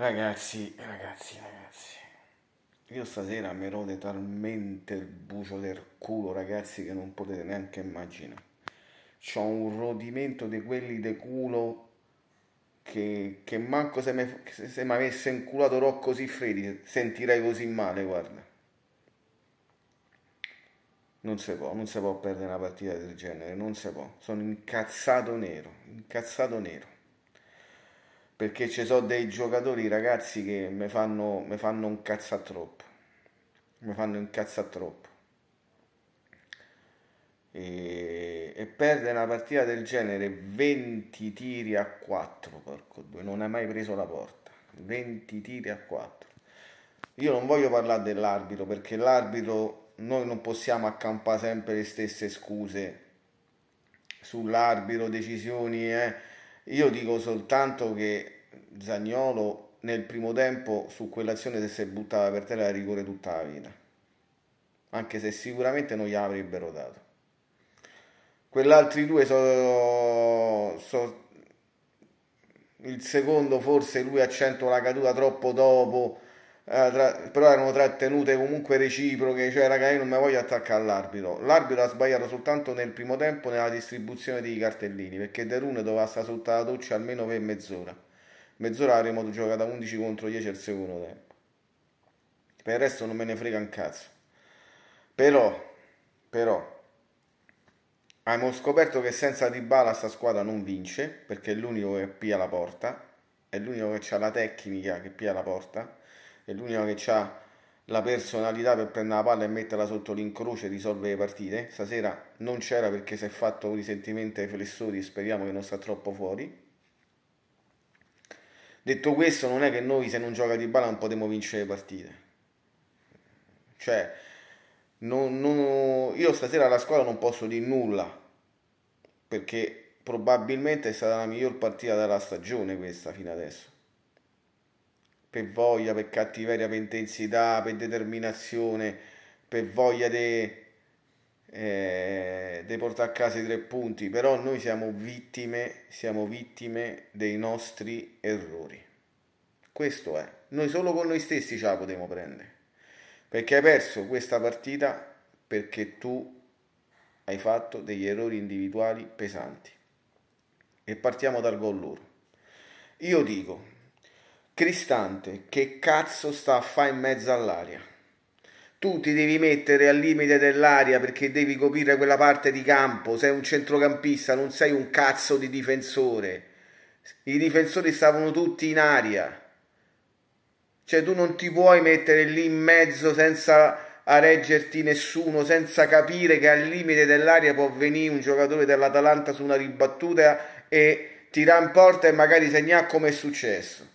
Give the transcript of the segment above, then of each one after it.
Ragazzi, ragazzi, ragazzi, io stasera mi rode talmente il bucio del culo, ragazzi, che non potete neanche immaginare. Ho un rodimento di quelli de culo che, che manco se mi avesse inculato Rocco Siffredi sentirei così male, guarda. Non si può, non si può perdere una partita del genere, non si può. Sono incazzato nero, incazzato nero perché ci sono dei giocatori ragazzi che mi fanno, mi fanno un cazzo troppo mi fanno un cazzo troppo e, e perdere una partita del genere 20 tiri a 4 porco due non hai mai preso la porta 20 tiri a 4 io non voglio parlare dell'arbitro perché l'arbitro noi non possiamo accampare sempre le stesse scuse sull'arbitro decisioni eh io dico soltanto che Zagnolo nel primo tempo su quell'azione se si buttava per terra a rigore tutta la vita, anche se sicuramente non gli avrebbero dato. Quell'altri due sono... So, il secondo forse lui accentua la caduta troppo dopo eh, tra, però erano trattenute comunque reciproche, cioè raga io non mi voglio attaccare all'arbitro. L'arbitro ha sbagliato soltanto nel primo tempo nella distribuzione dei cartellini, perché De Rune doveva stare sotto la doccia almeno per mezz'ora. Mezz'ora avremmo giocato 11 contro 10 al secondo tempo. Per il resto non me ne frega un cazzo. Però, però, abbiamo scoperto che senza Di Bala sta squadra non vince, perché è l'unico che pia la porta, è l'unico che ha la tecnica che pia la porta è l'unico che ha la personalità per prendere la palla e metterla sotto l'incrocio e risolvere le partite. Stasera non c'era perché si è fatto un risentimento ai flessori, speriamo che non sta troppo fuori. Detto questo, non è che noi se non gioca di bala non potremo vincere le partite. Cioè, non, non, io stasera alla squadra non posso dire nulla, perché probabilmente è stata la miglior partita della stagione questa fino adesso per voglia, per cattiveria, per intensità, per determinazione, per voglia di eh, portare a casa i tre punti, però noi siamo vittime, siamo vittime dei nostri errori. Questo è, noi solo con noi stessi ce la potremo prendere, perché hai perso questa partita perché tu hai fatto degli errori individuali pesanti. E partiamo dal gol loro. Io dico, Cristante, che cazzo sta a fare in mezzo all'aria? Tu ti devi mettere al limite dell'aria perché devi coprire quella parte di campo, sei un centrocampista, non sei un cazzo di difensore. I difensori stavano tutti in aria. Cioè tu non ti puoi mettere lì in mezzo senza a reggerti nessuno senza capire che al limite dell'aria può venire un giocatore dell'Atalanta su una ribattuta e tirare in porta e magari segnare come è successo.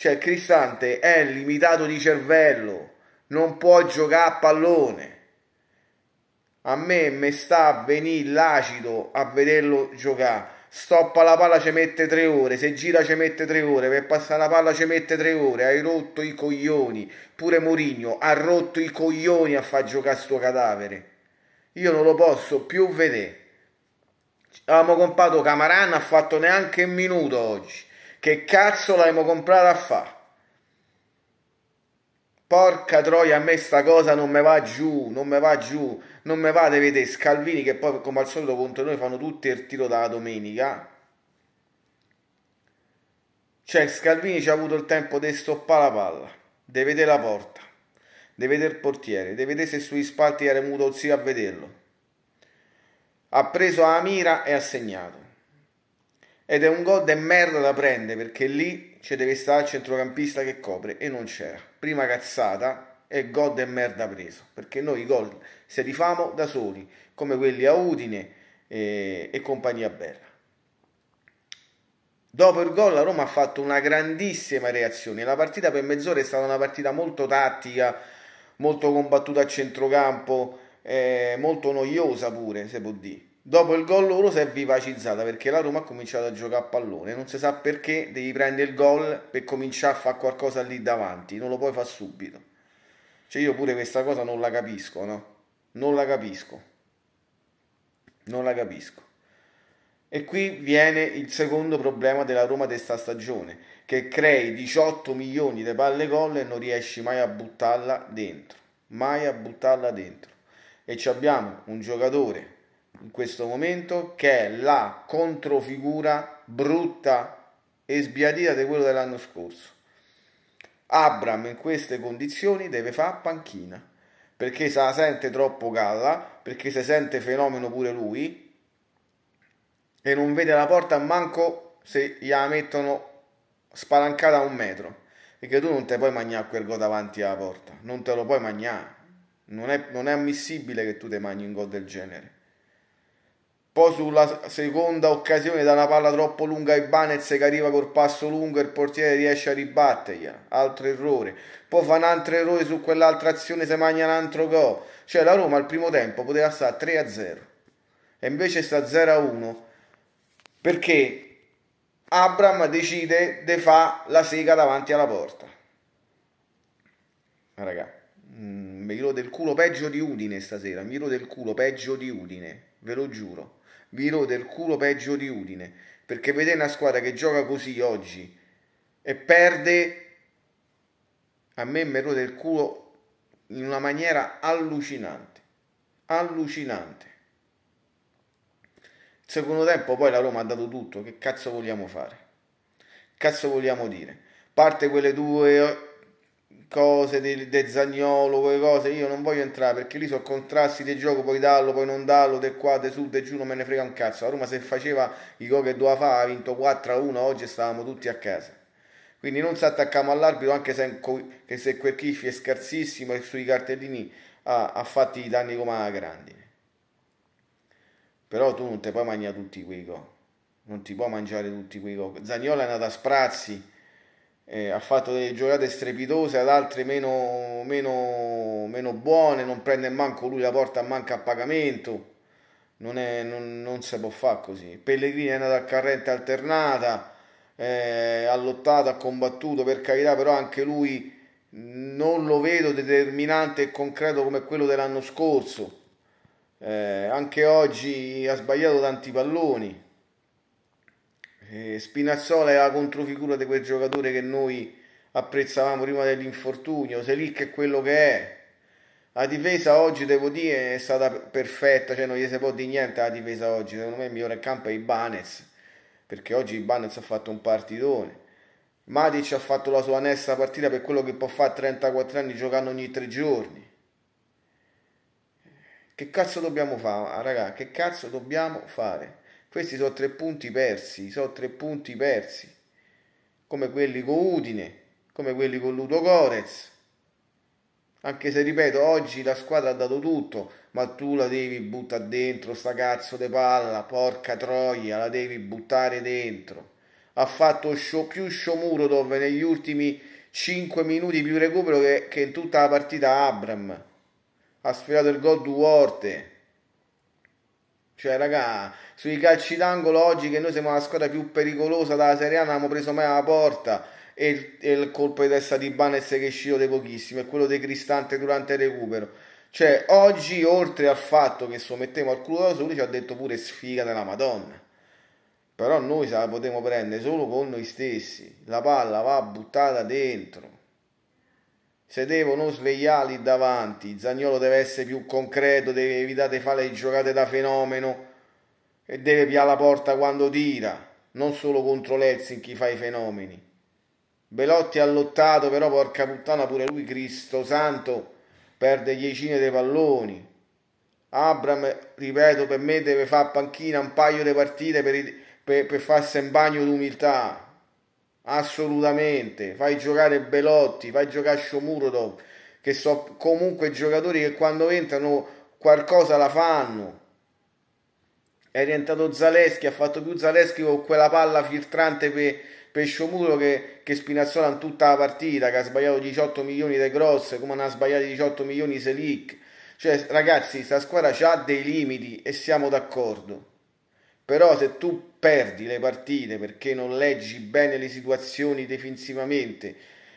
Cioè, Cristante è limitato di cervello, non può giocare a pallone. A me mi sta a venire l'acido a vederlo giocare. Stoppa la palla ci mette tre ore, se gira ci mette tre ore, per passare la palla ci mette tre ore, hai rotto i coglioni. Pure Mourinho ha rotto i coglioni a far giocare sto cadavere. Io non lo posso più vedere. Abbiamo compato Camaran, ha fatto neanche un minuto oggi. Che cazzo l'abbiamo comprata a fa? Porca troia, a me sta cosa non me va giù, non me va giù, non me va di Scalvini che poi come al solito contro noi fanno tutti il tiro dalla domenica. Cioè Scalvini ci ha avuto il tempo di stoppare la palla, di vedere la porta, di vedere il portiere, di vedere se sugli spalti era venuto zio a vederlo. Ha preso la mira e ha segnato ed è un gol de merda da prendere perché lì ci deve stare il centrocampista che copre e non c'era. Prima cazzata e gol de merda preso perché noi i gol se li famo da soli come quelli a Udine e, eh, e compagnia bella. Dopo il gol la Roma ha fatto una grandissima reazione, la partita per mezz'ora è stata una partita molto tattica, molto combattuta a centrocampo, eh, molto noiosa pure se può dire Dopo il gol loro si è vivacizzata perché la Roma ha cominciato a giocare a pallone. Non si sa perché devi prendere il gol per cominciare a fare qualcosa lì davanti. Non lo puoi fare subito. Cioè io pure questa cosa non la capisco, no? Non la capisco. Non la capisco. E qui viene il secondo problema della Roma di questa stagione, che crei 18 milioni di palle gol e non riesci mai a buttarla dentro. Mai a buttarla dentro. E abbiamo un giocatore in questo momento che è la controfigura brutta e sbiadita di quello dell'anno scorso. Abram in queste condizioni deve fare panchina perché se la sente troppo calda, perché se sente fenomeno pure lui e non vede la porta manco se gliela mettono spalancata a un metro perché tu non te puoi mangiare quel gol davanti alla porta non te lo puoi mangiare non è, non è ammissibile che tu te mangi un gol del genere poi sulla seconda occasione da una palla troppo lunga ai Banez che arriva col passo lungo e il portiere riesce a ribattergliela. Altro errore. Poi fa un altro errore su quell'altra azione se mangia un altro gol. Cioè la Roma al primo tempo poteva stare 3 0 e invece sta 0 1 perché Abram decide di fare la sega davanti alla porta. Raga, mm, mi rode il culo peggio di Udine stasera, mi rode il culo peggio di Udine, ve lo giuro vi rode il culo peggio di Udine, perché vedete una squadra che gioca così oggi e perde, a me mi rode il culo in una maniera allucinante, allucinante. secondo tempo poi la Roma ha dato tutto, che cazzo vogliamo fare? Cazzo vogliamo dire? Parte quelle due cose del de Zagnolo, quelle cose, io non voglio entrare perché lì sono contrasti del gioco, poi dallo, poi non dallo, del qua, del su, del giù, non me ne frega un cazzo. La Roma se faceva i gol che doveva fare, ha vinto 4-1, a oggi stavamo tutti a casa. Quindi non si attacchiamo all'arbitro anche se, che se quel Chiffi è scarsissimo e sui cartellini ha, ha fatto i danni come la grandine. Però tu non ti puoi mangiare tutti quei gol, non ti puoi mangiare tutti quei gol. Zagnola è andato a sprazzi eh, ha fatto delle giocate strepitose, ad altre meno, meno, meno buone, non prende manco lui la porta, manca a pagamento, non, è, non, non si può fare così. Pellegrini è andato a carrente alternata, eh, ha lottato, ha combattuto, per carità, però anche lui non lo vedo determinante e concreto come quello dell'anno scorso. Eh, anche oggi ha sbagliato tanti palloni Spinazzola è la controfigura di quel giocatore che noi apprezzavamo prima dell'infortunio, Selic è quello che è. La difesa oggi, devo dire, è stata perfetta, cioè non gli si può di niente la difesa oggi, secondo me il migliore in campo è Ibanez, perché oggi Ibanez ha fatto un partitone. Matic ha fatto la sua onesta partita per quello che può fare a 34 anni giocando ogni tre giorni. Che cazzo dobbiamo fare, raga? Che cazzo dobbiamo fare? Questi sono tre punti persi, sono tre punti persi, come quelli con Udine, come quelli con Ludo Corez. Anche se ripeto, oggi la squadra ha dato tutto, ma tu la devi buttare dentro sta cazzo di palla, porca troia, la devi buttare dentro. Ha fatto show, più sciomuro dove negli ultimi 5 minuti più recupero che, che in tutta la partita Abram. Ha sfiorato il gol Duorte. Cioè, raga, sui calci d'angolo oggi che noi siamo la squadra più pericolosa della Serie A, non abbiamo preso mai la porta. E il, e il colpo di testa di Banes che è uscito di pochissimo, e quello dei Cristante durante il recupero. Cioè, oggi, oltre al fatto che sommettiamo al culo da soli, ci ha detto pure sfiga della Madonna. Però noi se la potremo prendere solo con noi stessi. La palla va buttata dentro se sedevano svegliali davanti. Zagnolo deve essere più concreto, deve evitare di fare le giocate da fenomeno e deve piare la porta quando tira, non solo contro l'Helsinki fa i fenomeni. Belotti ha lottato, però porca puttana pure lui, Cristo Santo, perde diecine dei palloni. Abram, ripeto, per me deve fare panchina un paio di partite per, per, per farsi un bagno d'umiltà assolutamente. Fai giocare Belotti, fai giocare Shomurodov, che sono comunque giocatori che quando entrano qualcosa la fanno. È rientrato Zaleschi, ha fatto più Zaleschi con quella palla filtrante per, per Sciomuro che, che Spinazzola in tutta la partita, che ha sbagliato 18 milioni di gross, come ne ha sbagliato 18 milioni Selic. Cioè, ragazzi, sta squadra ha dei limiti e siamo d'accordo però se tu perdi le partite perché non leggi bene le situazioni defensivamente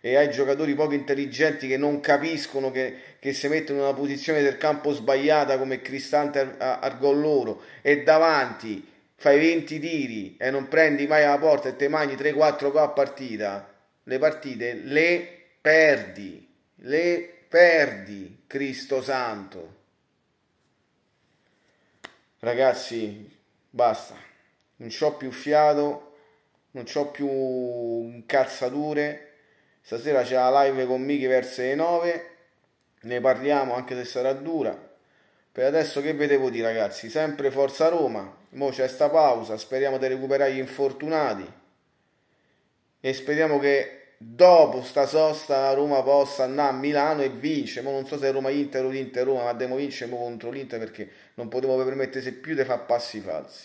e hai giocatori poco intelligenti che non capiscono che, che si mettono in una posizione del campo sbagliata come Cristante al, loro e davanti fai 20 tiri e non prendi mai la porta e te mangi 3-4 gol a partita le partite le perdi le perdi Cristo Santo ragazzi Basta, non ho più fiato, non ho più incazzature, Stasera c'è la live con Michi verso le 9, ne parliamo anche se sarà dura. Per adesso che vedevo di ragazzi? Sempre Forza Roma, mo c'è sta pausa, speriamo di recuperare gli infortunati e speriamo che dopo sta sosta la Roma possa andare a Milano e vince. Ma non so se è Roma-Inter o Inter-Roma, ma devo vincere contro l'Inter perché non potevo permettersi più di fare passi falsi.